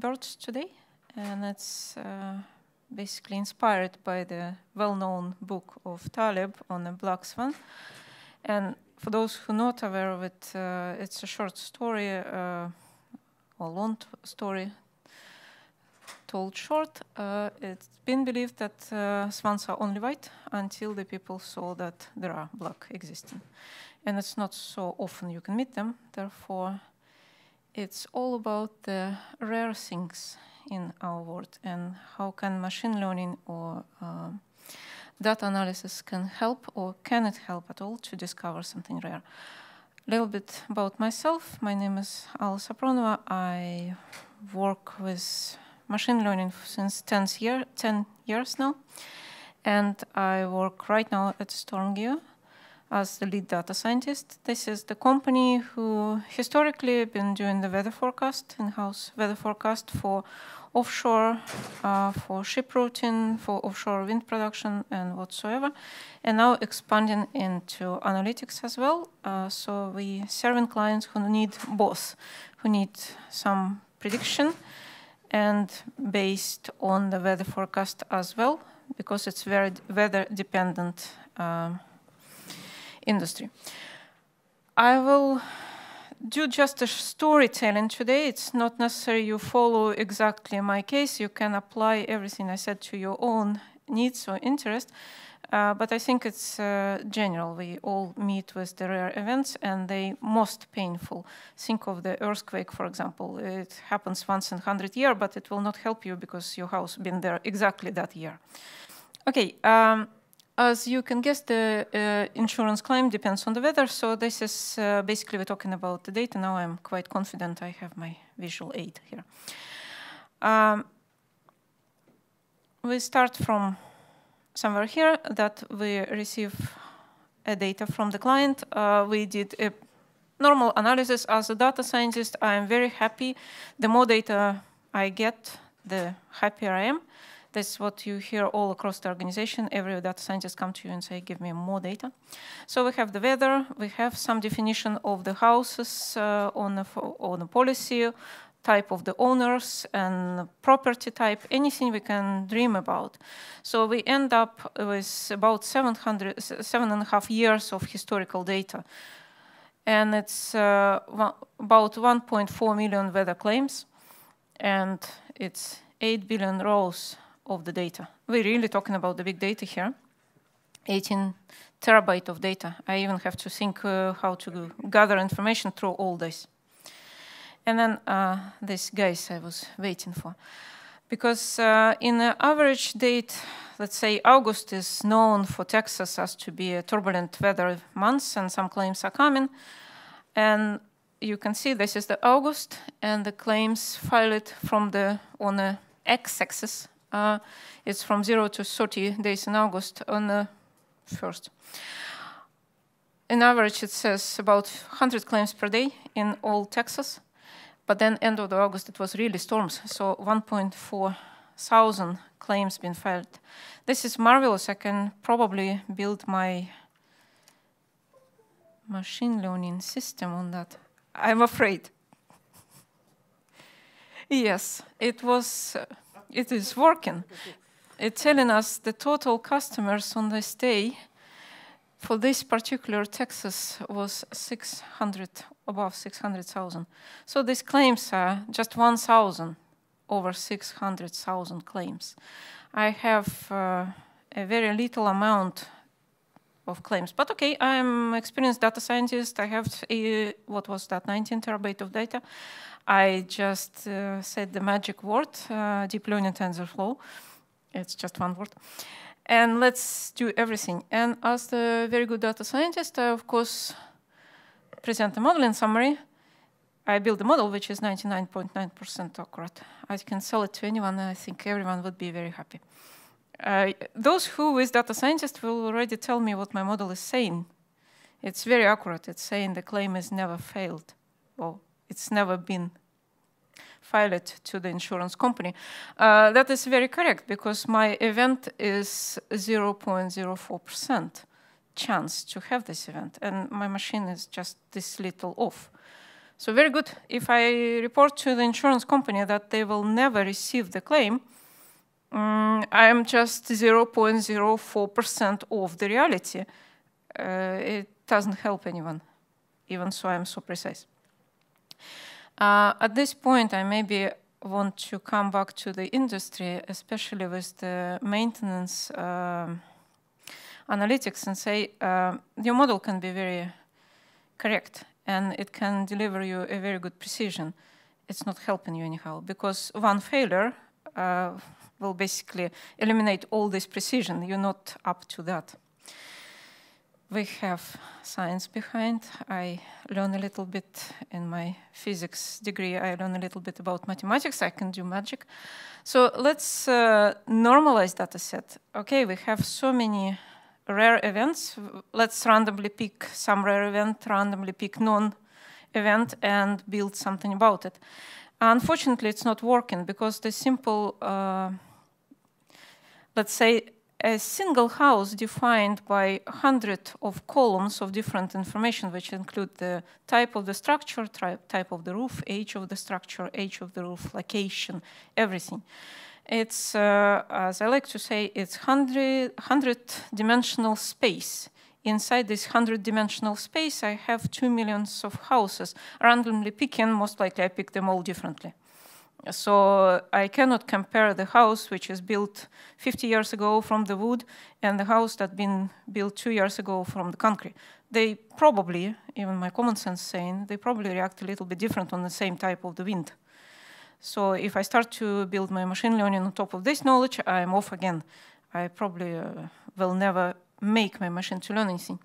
birds today, and it's uh, basically inspired by the well-known book of Taleb on the black swan. And for those who are not aware of it, uh, it's a short story, uh, or long story, told short. Uh, it's been believed that uh, swans are only white until the people saw that there are black existing. And it's not so often you can meet them, therefore it's all about the rare things in our world and how can machine learning or uh, data analysis can help or can it help at all to discover something rare. A little bit about myself. My name is Al Sapronova. I work with machine learning since 10, year, 10 years now. And I work right now at StormGear, as the lead data scientist. This is the company who historically been doing the weather forecast, in-house weather forecast for offshore, uh, for ship routing, for offshore wind production and whatsoever, and now expanding into analytics as well. Uh, so we serving clients who need both, who need some prediction and based on the weather forecast as well, because it's very weather dependent um, industry. I will do just a storytelling today. It's not necessary you follow exactly my case. You can apply everything I said to your own needs or interest. Uh, but I think it's uh, general. We all meet with the rare events and they most painful. Think of the earthquake, for example. It happens once in 100 year, but it will not help you because your house been there exactly that year. Okay, um, as you can guess, the uh, insurance claim depends on the weather. So this is uh, basically we're talking about the data. Now I'm quite confident I have my visual aid here. Um, we start from somewhere here that we receive a data from the client. Uh, we did a normal analysis. As a data scientist, I'm very happy. The more data I get, the happier I am. That's what you hear all across the organization. Every data scientist come to you and say, give me more data. So we have the weather, we have some definition of the houses uh, on, a, on policy, type of the owners and property type, anything we can dream about. So we end up with about 700, seven and a half years of historical data. And it's uh, about 1.4 million weather claims, and it's 8 billion rows of the data. We're really talking about the big data here. 18 terabyte of data. I even have to think uh, how to gather information through all this. And then uh, these guys I was waiting for. Because uh, in the average date, let's say August is known for Texas as to be a turbulent weather month, and some claims are coming. And you can see this is the August, and the claims filed from the on the x-axis uh, it's from 0 to 30 days in August on the uh, 1st. In average, it says about 100 claims per day in all Texas. But then end of the August, it was really storms. So 1.4 thousand claims been filed. This is marvelous. I can probably build my machine learning system on that. I'm afraid. yes, it was... Uh, it is working. It's telling us the total customers on this day for this particular Texas was 600, above 600,000. So these claims are just 1,000 over 600,000 claims. I have uh, a very little amount of claims. But okay, I'm experienced data scientist. I have, a, what was that, 19 terabyte of data. I just uh, said the magic word, uh, deep learning TensorFlow. It's just one word. And let's do everything. And as a very good data scientist, I, of course, present the model in summary. I build a model which is 99.9% .9 accurate. I can sell it to anyone, and I think everyone would be very happy. Uh, those who is data scientist will already tell me what my model is saying. It's very accurate. It's saying the claim has never failed, Well, it's never been filed to the insurance company. Uh, that is very correct because my event is 0.04% chance to have this event, and my machine is just this little off. So very good. If I report to the insurance company that they will never receive the claim, I am just 0.04% of the reality. Uh, it doesn't help anyone, even so I'm so precise. Uh, at this point, I maybe want to come back to the industry, especially with the maintenance um, analytics and say uh, your model can be very correct and it can deliver you a very good precision. It's not helping you anyhow because one failure uh, will basically eliminate all this precision. You're not up to that. We have science behind. I learn a little bit in my physics degree. I learn a little bit about mathematics. I can do magic. So let's uh, normalize data set. Okay, we have so many rare events. Let's randomly pick some rare event, randomly pick non event and build something about it. Unfortunately, it's not working because the simple uh, let's say, a single house defined by hundred of columns of different information, which include the type of the structure, type of the roof, age of the structure, age of the roof, location, everything. It's, uh, as I like to say, it's 100-dimensional space. Inside this 100-dimensional space, I have two millions of houses, randomly picking, most likely I pick them all differently so I cannot compare the house which is built 50 years ago from the wood and the house that has been built two years ago from the concrete. They probably, even my common sense saying, they probably react a little bit different on the same type of the wind. So if I start to build my machine learning on top of this knowledge, I'm off again. I probably uh, will never make my machine to learn anything.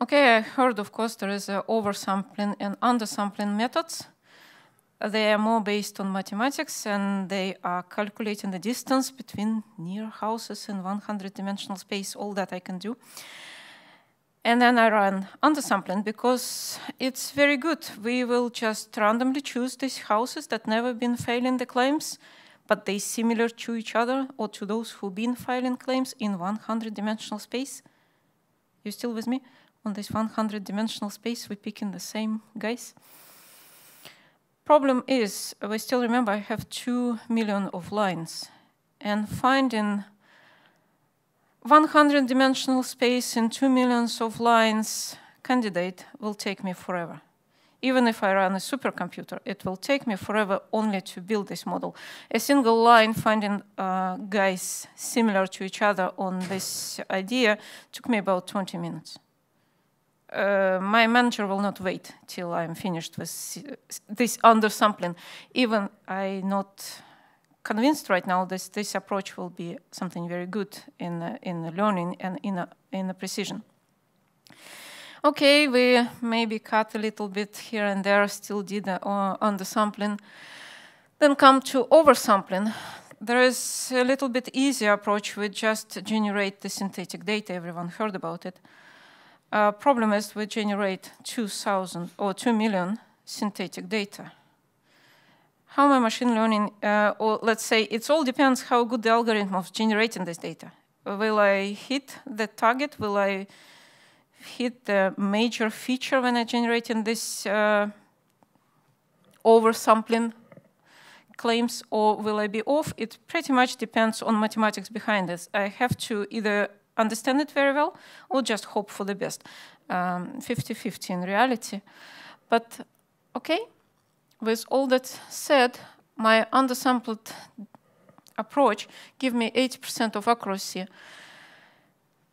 Okay, I heard, of course, there is oversampling and undersampling methods. They are more based on mathematics and they are calculating the distance between near houses in 100 dimensional space, all that I can do. And then I run undersampling because it's very good. We will just randomly choose these houses that never been failing the claims, but they similar to each other or to those who've been filing claims in 100 dimensional space. You still with me? On this 100 dimensional space, we're picking the same guys. Problem is, we still remember I have two million of lines, and finding 100 dimensional space in two millions of lines candidate will take me forever. Even if I run a supercomputer, it will take me forever only to build this model. A single line finding uh, guys similar to each other on this idea took me about 20 minutes uh, my manager will not wait till I'm finished with this undersampling. Even I'm not convinced right now that this approach will be something very good in, uh, in learning and in, a, in a precision. Okay, we maybe cut a little bit here and there, still did a, uh, undersampling. Then come to oversampling. There is a little bit easier approach. We just generate the synthetic data. Everyone heard about it uh, problem is we generate 2,000 or 2 million synthetic data. How my machine learning, uh, or let's say it all depends how good the algorithm of generating this data. Will I hit the target? Will I hit the major feature when I generate in this uh, oversampling claims or will I be off? It pretty much depends on mathematics behind this. I have to either understand it very well or just hope for the best. 50-50 um, in reality. But okay, with all that said, my undersampled approach give me 80% of accuracy.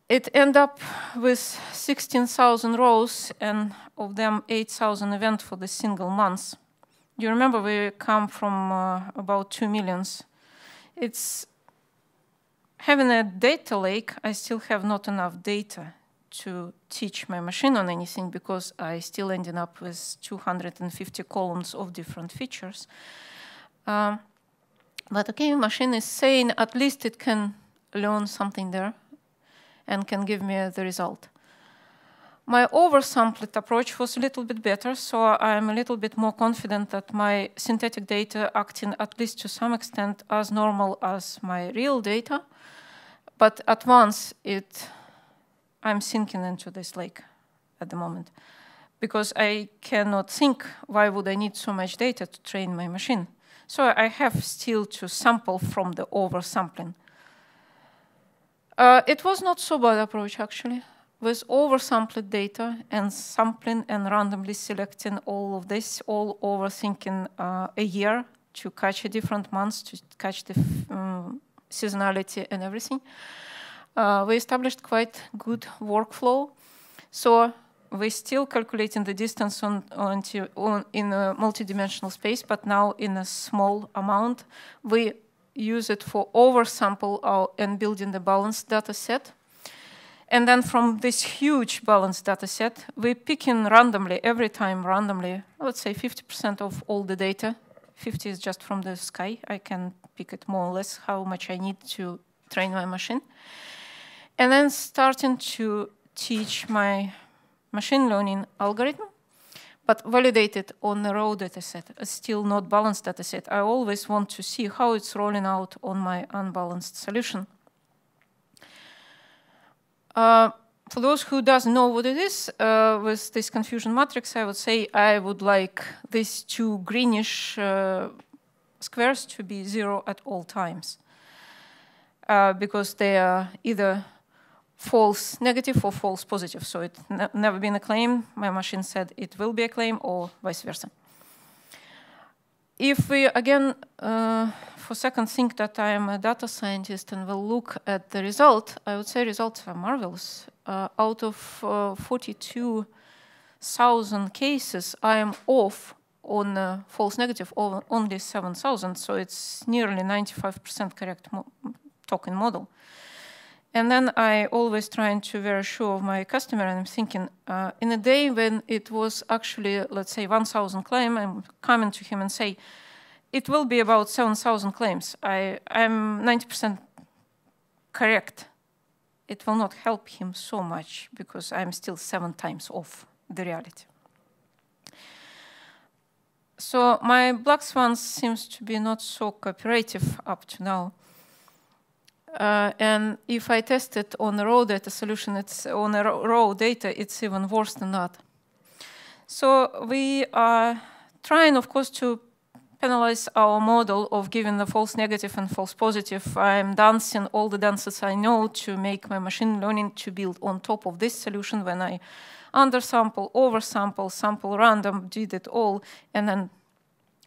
It end up with 16,000 rows and of them 8,000 event for the single month. You remember we come from uh, about 2 millions. It's having a data lake, I still have not enough data to teach my machine on anything because I still ended up with 250 columns of different features. Um, but okay, machine is saying at least it can learn something there and can give me the result. My oversampled approach was a little bit better, so I'm a little bit more confident that my synthetic data acting at least to some extent as normal as my real data. But at once, it, I'm sinking into this lake at the moment because I cannot think why would I need so much data to train my machine. So I have still to sample from the oversampling. Uh, it was not so bad approach, actually with oversampled data and sampling and randomly selecting all of this, all over thinking uh, a year to catch a different months, to catch the um, seasonality and everything. Uh, we established quite good workflow. So we're still calculating the distance on, on, to, on in a multidimensional space, but now in a small amount. We use it for oversample our, and building the balanced data set. And then from this huge balanced data set, we're picking randomly, every time randomly, let's say 50% of all the data. 50 is just from the sky. I can pick it more or less how much I need to train my machine. And then starting to teach my machine learning algorithm, but validate it on a raw data set, still not balanced data set. I always want to see how it's rolling out on my unbalanced solution. Uh, for those who doesn't know what it is, uh, with this confusion matrix, I would say I would like these two greenish uh, squares to be zero at all times uh, because they are either false negative or false positive. So it's never been a claim. My machine said it will be a claim or vice versa if we again uh, for a second think that I am a data scientist and will look at the result, I would say results are marvelous. Uh, out of uh, 42,000 cases, I am off on uh, false negative only 7,000, so it's nearly 95% correct mo token model. And then I always trying to reassure my customer, and I'm thinking, uh, in a day when it was actually, let's say, 1,000 claim, I'm coming to him and say, it will be about 7,000 claims. I, I'm 90% correct. It will not help him so much because I'm still seven times off the reality. So my black swans seems to be not so cooperative up to now. Uh, and if I test it on raw data solution, it's on raw data, it's even worse than that. So we are trying, of course, to penalize our model of giving the false negative and false positive. I'm dancing all the dances I know to make my machine learning to build on top of this solution when I undersample, oversample, sample random, did it all, and then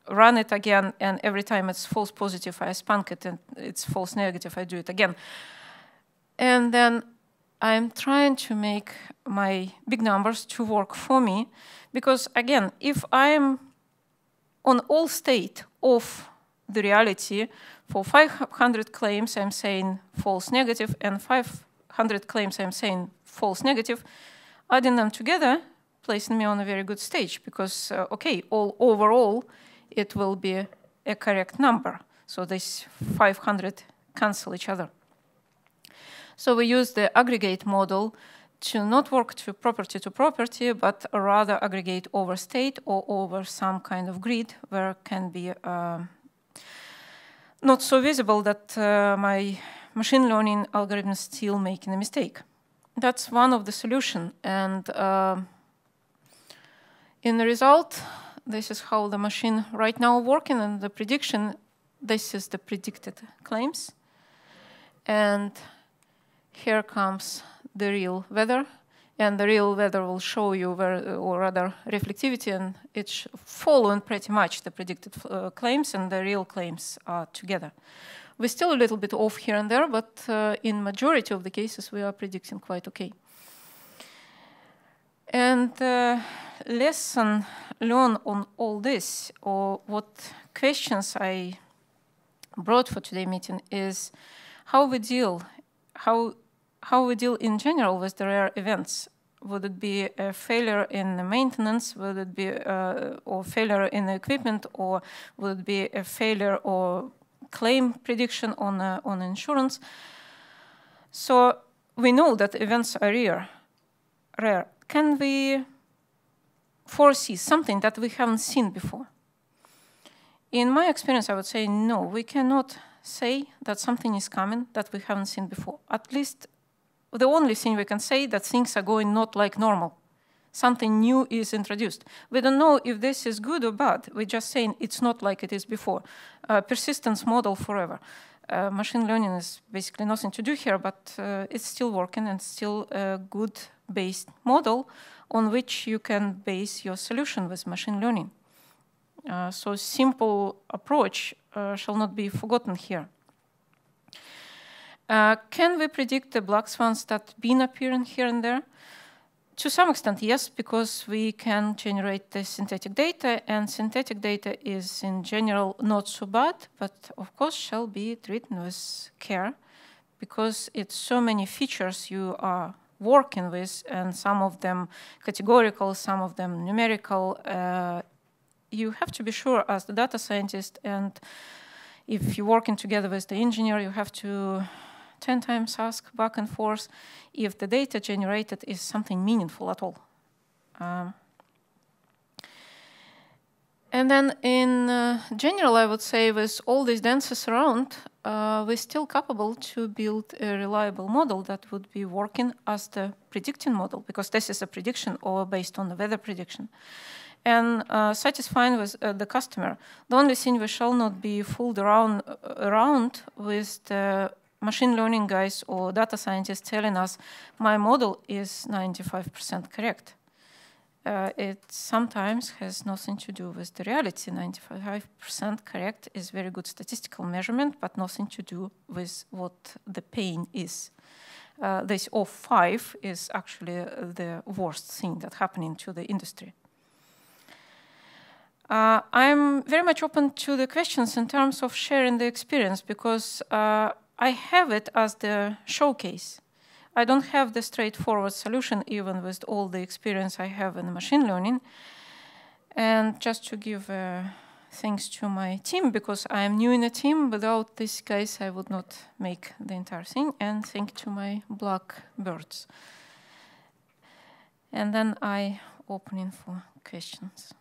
run it again, and every time it's false positive, I spunk it, and it's false negative, I do it again. And then I'm trying to make my big numbers to work for me, because again, if I'm on all state of the reality, for 500 claims I'm saying false negative, and 500 claims I'm saying false negative, adding them together placing me on a very good stage because, uh, okay, all overall, it will be a correct number. So these 500 cancel each other. So we use the aggregate model to not work to property to property, but rather aggregate over state or over some kind of grid where can be uh, not so visible that uh, my machine learning algorithm is still making a mistake. That's one of the solution. And uh, in the result, this is how the machine right now working and the prediction. This is the predicted claims. And here comes the real weather. And the real weather will show you where, or rather reflectivity, and it's following pretty much the predicted uh, claims and the real claims are together. We're still a little bit off here and there, but uh, in majority of the cases, we are predicting quite okay. And uh, lesson learn on all this, or what questions I brought for today's meeting is how we deal, how how we deal in general with the rare events. Would it be a failure in the maintenance? Would it be uh, or failure in the equipment, or would it be a failure or claim prediction on uh, on insurance? So we know that events are rare. Rare. Can we foresee something that we haven't seen before? In my experience, I would say no, we cannot say that something is coming that we haven't seen before. At least the only thing we can say that things are going not like normal. Something new is introduced. We don't know if this is good or bad. We're just saying it's not like it is before. Uh, persistence model forever. Uh, machine learning is basically nothing to do here, but uh, it's still working and still a good based model on which you can base your solution with machine learning. Uh, so simple approach uh, shall not be forgotten here. Uh, can we predict the black swans that been appearing here and there? To some extent, yes, because we can generate the synthetic data, and synthetic data is in general not so bad, but of course shall be treated with care because it's so many features you are working with, and some of them categorical, some of them numerical. Uh, you have to be sure as the data scientist, and if you're working together with the engineer, you have to 10 times ask back and forth if the data generated is something meaningful at all. Um, and then in uh, general, I would say with all these dances around, uh, we're still capable to build a reliable model that would be working as the predicting model, because this is a prediction or based on the weather prediction. And uh, satisfying with uh, the customer. The only thing we shall not be fooled around, uh, around with the machine learning guys or data scientists telling us my model is 95% correct uh, it sometimes has nothing to do with the reality. 95% correct is very good statistical measurement, but nothing to do with what the pain is. Uh, this 05 is actually uh, the worst thing that happening to the industry. Uh, I'm very much open to the questions in terms of sharing the experience because uh, I have it as the showcase. I don't have the straightforward solution, even with all the experience I have in machine learning. And just to give uh, thanks to my team, because I am new in the team. Without these guys, I would not make the entire thing. And thank to my black birds. And then I opening for questions.